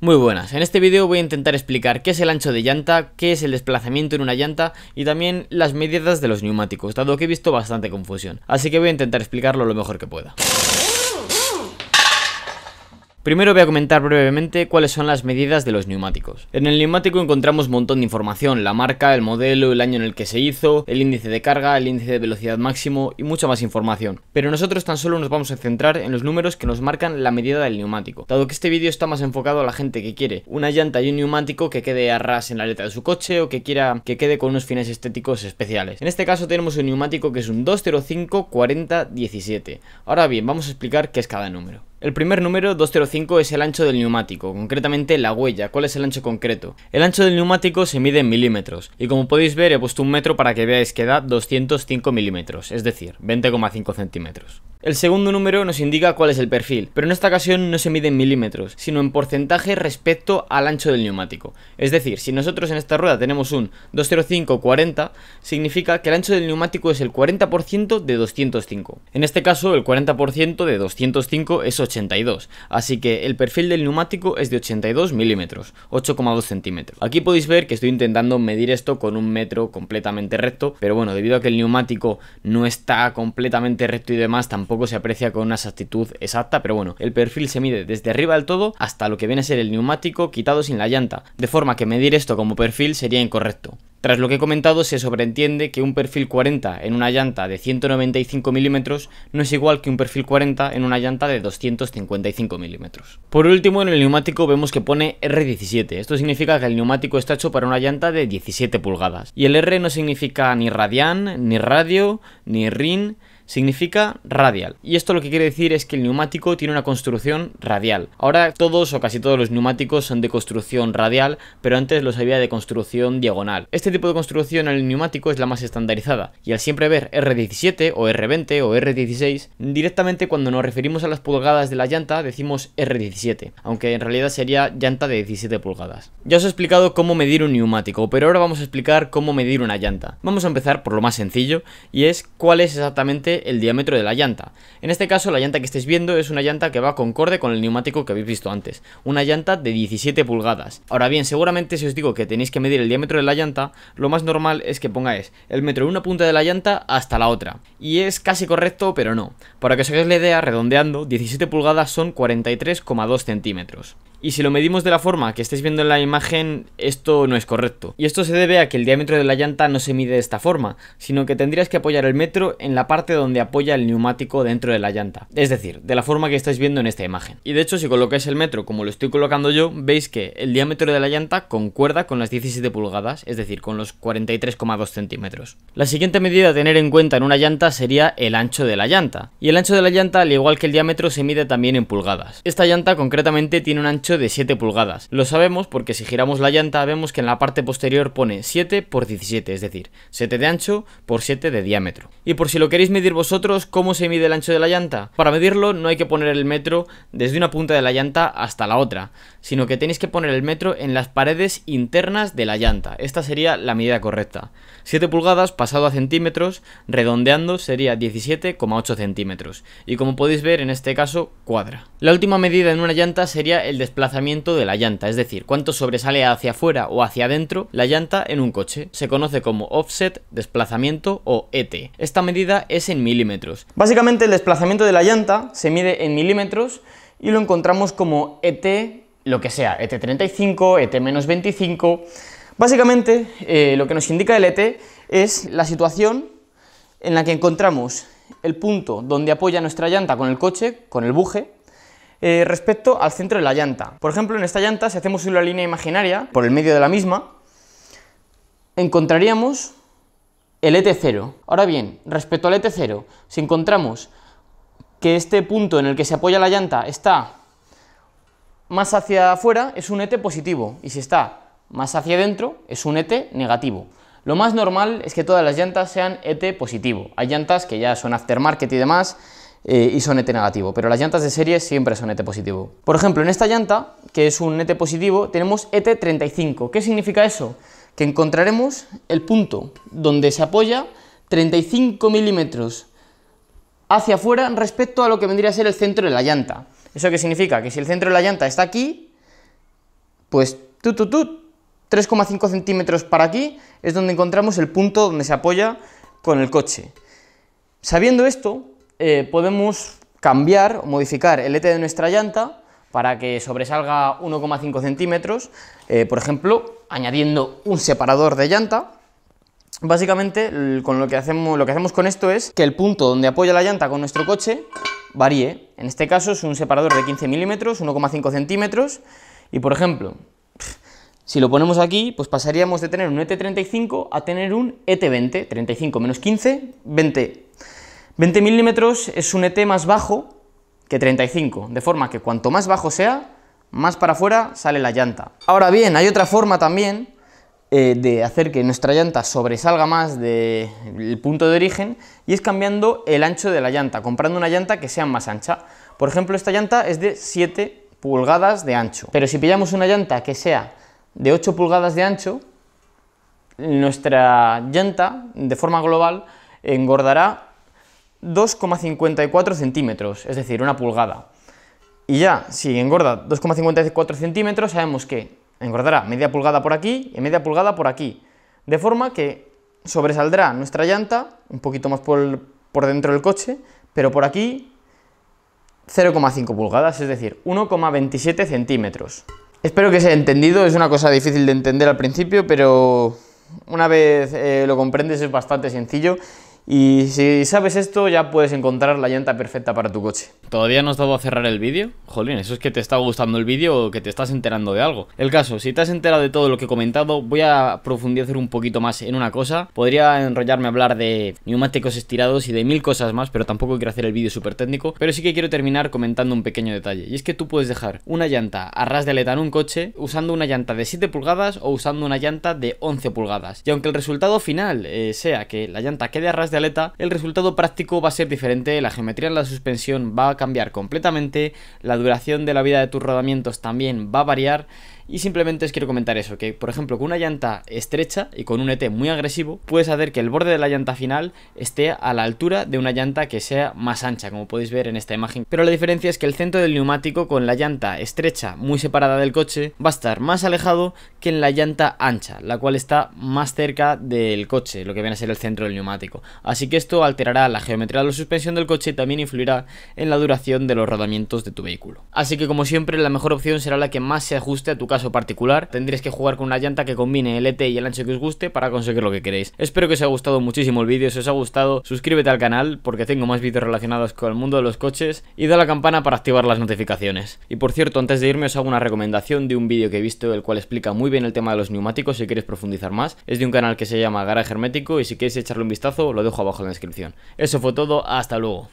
Muy buenas, en este vídeo voy a intentar explicar qué es el ancho de llanta, qué es el desplazamiento en una llanta y también las medidas de los neumáticos, dado que he visto bastante confusión, así que voy a intentar explicarlo lo mejor que pueda. Primero voy a comentar brevemente cuáles son las medidas de los neumáticos. En el neumático encontramos un montón de información, la marca, el modelo, el año en el que se hizo, el índice de carga, el índice de velocidad máximo y mucha más información. Pero nosotros tan solo nos vamos a centrar en los números que nos marcan la medida del neumático, dado que este vídeo está más enfocado a la gente que quiere una llanta y un neumático que quede a ras en la letra de su coche o que quiera que quede con unos fines estéticos especiales. En este caso tenemos un neumático que es un 205 40 17. Ahora bien, vamos a explicar qué es cada número. El primer número, 205, es el ancho del neumático, concretamente la huella. ¿Cuál es el ancho concreto? El ancho del neumático se mide en milímetros, y como podéis ver he puesto un metro para que veáis que da 205 milímetros, es decir, 20,5 centímetros. El segundo número nos indica cuál es el perfil, pero en esta ocasión no se mide en milímetros, sino en porcentaje respecto al ancho del neumático. Es decir, si nosotros en esta rueda tenemos un 205-40, significa que el ancho del neumático es el 40% de 205. En este caso, el 40% de 205 es 82, así que el perfil del neumático es de 82 milímetros, 8,2 centímetros. Aquí podéis ver que estoy intentando medir esto con un metro completamente recto, pero bueno, debido a que el neumático no está completamente recto y demás, tampoco poco se aprecia con una exactitud exacta, pero bueno, el perfil se mide desde arriba del todo hasta lo que viene a ser el neumático quitado sin la llanta, de forma que medir esto como perfil sería incorrecto. Tras lo que he comentado, se sobreentiende que un perfil 40 en una llanta de 195 milímetros no es igual que un perfil 40 en una llanta de 255 milímetros. Por último, en el neumático vemos que pone R17. Esto significa que el neumático está hecho para una llanta de 17 pulgadas. Y el R no significa ni radián ni radio, ni rin, significa radial. Y esto lo que quiere decir es que el neumático tiene una construcción radial. Ahora todos o casi todos los neumáticos son de construcción radial, pero antes los había de construcción diagonal. Este tipo de construcción en el neumático es la más estandarizada, y al siempre ver R17 o R20 o R16, directamente cuando nos referimos a las pulgadas de la llanta decimos R17, aunque en realidad sería llanta de 17 pulgadas. Ya os he explicado cómo medir un neumático, pero ahora vamos a explicar cómo medir una llanta. Vamos a empezar por lo más sencillo, y es cuál es exactamente el diámetro de la llanta. En este caso la llanta que estáis viendo es una llanta que va concorde con el neumático que habéis visto antes, una llanta de 17 pulgadas. Ahora bien, seguramente si os digo que tenéis que medir el diámetro de la llanta, lo más normal es que pongáis el metro de una punta de la llanta hasta la otra. Y es casi correcto, pero no. Para que os hagáis la idea, redondeando, 17 pulgadas son 43,2 centímetros y si lo medimos de la forma que estáis viendo en la imagen, esto no es correcto. Y esto se debe a que el diámetro de la llanta no se mide de esta forma, sino que tendrías que apoyar el metro en la parte donde apoya el neumático dentro de la llanta, es decir, de la forma que estáis viendo en esta imagen. Y de hecho, si colocáis el metro como lo estoy colocando yo, veis que el diámetro de la llanta concuerda con las 17 pulgadas, es decir, con los 43,2 centímetros. La siguiente medida a tener en cuenta en una llanta sería el ancho de la llanta. Y el ancho de la llanta, al igual que el diámetro, se mide también en pulgadas. Esta llanta concretamente tiene un ancho de 7 pulgadas. Lo sabemos porque si giramos la llanta vemos que en la parte posterior pone 7 por 17, es decir, 7 de ancho por 7 de diámetro. Y por si lo queréis medir vosotros, ¿cómo se mide el ancho de la llanta? Para medirlo no hay que poner el metro desde una punta de la llanta hasta la otra, sino que tenéis que poner el metro en las paredes internas de la llanta. Esta sería la medida correcta. 7 pulgadas pasado a centímetros, redondeando sería 17,8 centímetros. Y como podéis ver en este caso, cuadra. La última medida en una llanta sería el desplazamiento de la llanta, es decir, cuánto sobresale hacia afuera o hacia adentro la llanta en un coche. Se conoce como offset, desplazamiento o ET. Esta medida es en milímetros. Básicamente el desplazamiento de la llanta se mide en milímetros y lo encontramos como ET, lo que sea, ET35, ET-25. Básicamente eh, lo que nos indica el ET es la situación en la que encontramos el punto donde apoya nuestra llanta con el coche, con el buje, eh, respecto al centro de la llanta. Por ejemplo, en esta llanta, si hacemos una línea imaginaria por el medio de la misma, encontraríamos el ET0. Ahora bien, respecto al ET0, si encontramos que este punto en el que se apoya la llanta está más hacia afuera, es un ET positivo, y si está más hacia adentro, es un ET negativo. Lo más normal es que todas las llantas sean ET positivo. Hay llantas que ya son aftermarket y demás, eh, y son ET negativo, pero las llantas de serie siempre son ET positivo. Por ejemplo, en esta llanta, que es un ET positivo, tenemos ET35. ¿Qué significa eso? Que encontraremos el punto donde se apoya 35 milímetros hacia afuera respecto a lo que vendría a ser el centro de la llanta. ¿Eso qué significa? Que si el centro de la llanta está aquí, pues 3,5 centímetros para aquí es donde encontramos el punto donde se apoya con el coche. Sabiendo esto, eh, podemos cambiar o modificar el ET de nuestra llanta para que sobresalga 1,5 centímetros, eh, por ejemplo, añadiendo un separador de llanta. Básicamente, con lo que, hacemos, lo que hacemos con esto es que el punto donde apoya la llanta con nuestro coche varíe. En este caso es un separador de 15 milímetros, 1,5 centímetros, y por ejemplo, si lo ponemos aquí, pues pasaríamos de tener un ET35 a tener un ET20, 35 menos 15, 20. 20 milímetros es un ET más bajo que 35, de forma que cuanto más bajo sea, más para afuera sale la llanta. Ahora bien, hay otra forma también eh, de hacer que nuestra llanta sobresalga más del punto de origen y es cambiando el ancho de la llanta, comprando una llanta que sea más ancha. Por ejemplo, esta llanta es de 7 pulgadas de ancho, pero si pillamos una llanta que sea de 8 pulgadas de ancho, nuestra llanta de forma global engordará 2,54 centímetros, es decir, una pulgada. Y ya, si engorda 2,54 centímetros, sabemos que engordará media pulgada por aquí y media pulgada por aquí. De forma que sobresaldrá nuestra llanta, un poquito más por, dentro del coche, pero por aquí 0,5 pulgadas, es decir, 1,27 centímetros. Espero que se haya entendido, es una cosa difícil de entender al principio, pero una vez eh, lo comprendes es bastante sencillo y si sabes esto, ya puedes encontrar la llanta perfecta para tu coche. ¿Todavía no has dado a cerrar el vídeo? Jolín, eso es que te está gustando el vídeo o que te estás enterando de algo. El caso, si te has enterado de todo lo que he comentado, voy a profundizar un poquito más en una cosa. Podría enrollarme a hablar de neumáticos estirados y de mil cosas más, pero tampoco quiero hacer el vídeo súper técnico. Pero sí que quiero terminar comentando un pequeño detalle. Y es que tú puedes dejar una llanta a ras de aleta en un coche usando una llanta de 7 pulgadas o usando una llanta de 11 pulgadas. Y aunque el resultado final eh, sea que la llanta quede a ras de el resultado práctico va a ser diferente, la geometría de la suspensión va a cambiar completamente, la duración de la vida de tus rodamientos también va a variar y simplemente os quiero comentar eso, que por ejemplo con una llanta estrecha y con un ET muy agresivo, puedes hacer que el borde de la llanta final esté a la altura de una llanta que sea más ancha, como podéis ver en esta imagen. Pero la diferencia es que el centro del neumático con la llanta estrecha muy separada del coche va a estar más alejado que en la llanta ancha, la cual está más cerca del coche, lo que viene a ser el centro del neumático. Así que esto alterará la geometría de la suspensión del coche y también influirá en la duración de los rodamientos de tu vehículo. Así que como siempre la mejor opción será la que más se ajuste a tu caso particular, tendréis que jugar con una llanta que combine el ET y el ancho que os guste para conseguir lo que queréis. Espero que os haya gustado muchísimo el vídeo, si os ha gustado suscríbete al canal porque tengo más vídeos relacionados con el mundo de los coches y da la campana para activar las notificaciones. Y por cierto, antes de irme os hago una recomendación de un vídeo que he visto el cual explica muy bien el tema de los neumáticos si queréis profundizar más. Es de un canal que se llama Garaje Hermético y si queréis echarle un vistazo lo dejo abajo en la descripción. Eso fue todo, hasta luego.